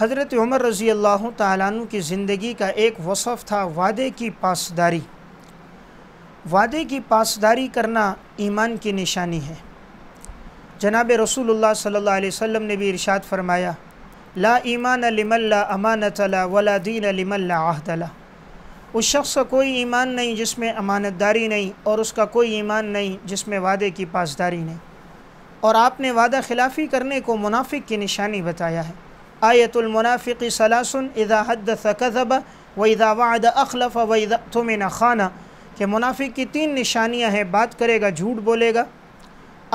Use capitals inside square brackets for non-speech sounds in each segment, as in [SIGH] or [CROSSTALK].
हज़रत उमर रज़ी अल्लाह तु की ज़िंदगी का एक वसफ़ था वादे की पासदारी वादे की पासदारी करना ईमान की निशानी है जनाब रसूलुल्लाह सल्लल्लाहु अलैहि वसल्लम ने भी इरशाद फरमाया ला ईमान लिमल्ला अमानत ला वला दीन लिमल्ला आहदला उस शख्स का कोई ईमान नहीं जिसमें अमानतदारी नहीं और उसका कोई ईमान नहीं जिसमें वादे की पासदारी नहीं और आपने वादा खिलाफ़ी करने को मुनाफिक की निशानी बताया है आयतुलमनाफ़ी सलासन इज़ा हद सकब व इज़ा वाद अखलफ़ व तुमिन खाना कि मुनाफिक की तीन निशानियां हैं बात करेगा झूठ बोलेगा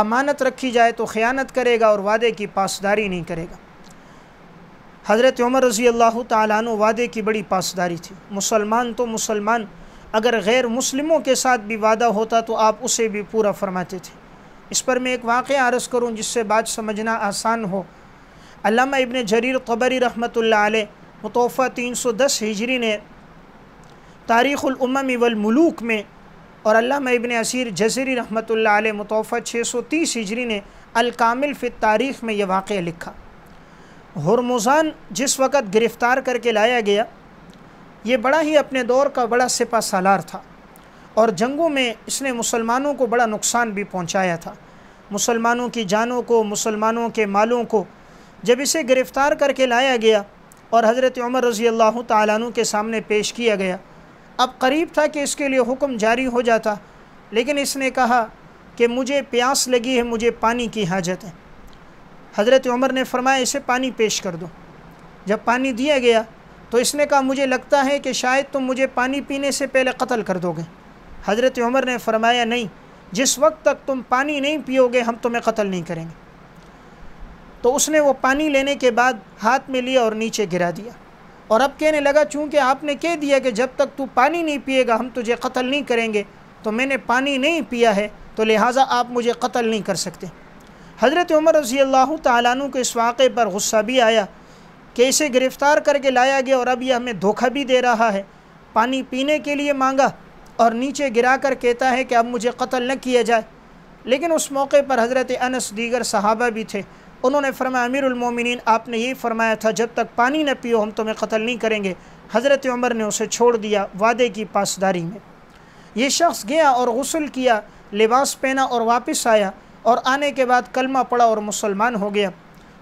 अमानत रखी जाए तो ख़यानत करेगा और वादे की पासदारी नहीं करेगा हज़रत उमर रज़ी अल्लाह तु वादे की बड़ी पासदारी थी मुसलमान तो मुसलमान अगर गैर मुसलमों के साथ भी वादा होता तो आप उसे भी पूरा फरमाते थे इस पर मैं एक वाक़ आरज़ करूँ जिससे बात समझना आसान हो अलामा इबन जरीर क़बरी रहमत मतोफ़ा तीन सौ दस हिजरी ने तारीख़ुलमम वलमलूक में और अलामा इबन असीर जजरी रहमत मतोफ़ा छः सौ तीस हिजरी ने अलकामिल फ़ित तारीख़ में यह वाक़ लिखा हरमोजान जिस वक़्त गिरफ़्तार करके लाया गया ये बड़ा ही अपने दौर का बड़ा सिपा सालार था और जंगों में इसने मुसलमानों को बड़ा नुकसान भी पहुँचाया था मुसलमानों की जानों को मुसलमानों के मालों को जब इसे गिरफ़्तार करके लाया गया और हज़रत उमर रज़ी अल्लाह तु के सामने पेश किया गया अब करीब था कि इसके लिए हुक्म जारी हो जाता लेकिन इसने कहा कि मुझे प्यास लगी है मुझे पानी की हाजत है हज़रत उमर ने फरमाया इसे पानी पेश कर दो जब पानी दिया गया तो इसने कहा मुझे लगता है कि शायद तुम मुझे पानी पीने से पहले कत्ल कर दोगे हज़रत उमर ने फरमाया नहीं जिस वक्त तक तुम पानी नहीं पियोगे हम तुम्हें कत्ल नहीं करेंगे तो उसने वो पानी लेने के बाद हाथ में लिया और नीचे गिरा दिया और अब कहने लगा चूँकि आपने कह दिया कि जब तक तू पानी नहीं पिएगा हम तुझे कत्ल नहीं करेंगे तो मैंने पानी नहीं पिया है तो लिहाजा आप मुझे कत्ल नहीं कर सकते हज़रत उमर रज़ी अल्लाह तु को इस वाक़े पर गुस्सा भी आया कि इसे गिरफ़्तार करके लाया गया और अब यह हमें धोखा भी दे रहा है पानी पीने के लिए मांगा और नीचे गिरा कर कहता है कि अब मुझे कत्ल न किया जाए लेकिन उस मौके पर हज़रत अनस दीगर साहबा भी थे उन्होंने फरमाया अमीरमिन आपने यही फरमाया था जब तक पानी न पियो हम तुम्हें कत्ल नहीं करेंगे हज़रत उमर ने उसे छोड़ दिया वादे की पासदारी में ये शख्स गया और गसल किया लिबास पहना और वापस आया और आने के बाद कलमा पड़ा और मुसलमान हो गया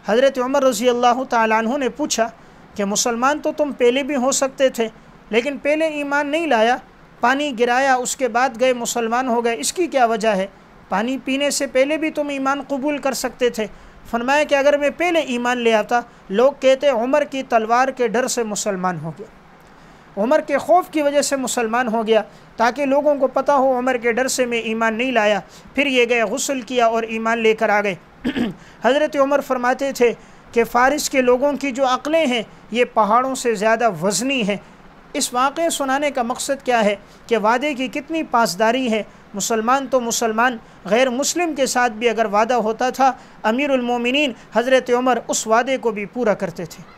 हज़रत उमर रज़ी अल्लाह तु ने पूछा कि मुसलमान तो तुम पहले भी हो सकते थे लेकिन पहले ईमान नहीं लाया पानी गिराया उसके बाद गए मुसलमान हो गए इसकी क्या वजह है पानी पीने से पहले भी तुम ईमान कबूल कर सकते थे फरमाया कि अगर मैं पहले ईमान ले आता लोग कहते उमर की तलवार के डर से मुसलमान हो गया उमर के खौफ की वजह से मुसलमान हो गया ताकि लोगों को पता हो उमर के डर से मैं ईमान नहीं लाया फिर ये गए गसल किया और ईमान लेकर आ गए [CLEARS THROAT] हज़रत उमर फरमाते थे कि फ़ारिस के लोगों की जो अक़लें हैं ये पहाड़ों से ज़्यादा वज़नी हैं इस वाक़े सुनाने का मकसद क्या है कि वादे की कितनी पासदारी है मुसलमान तो मुसलमान गैर मुस्लिम के साथ भी अगर वादा होता था अमीरमिन हज़रत उमर उस वादे को भी पूरा करते थे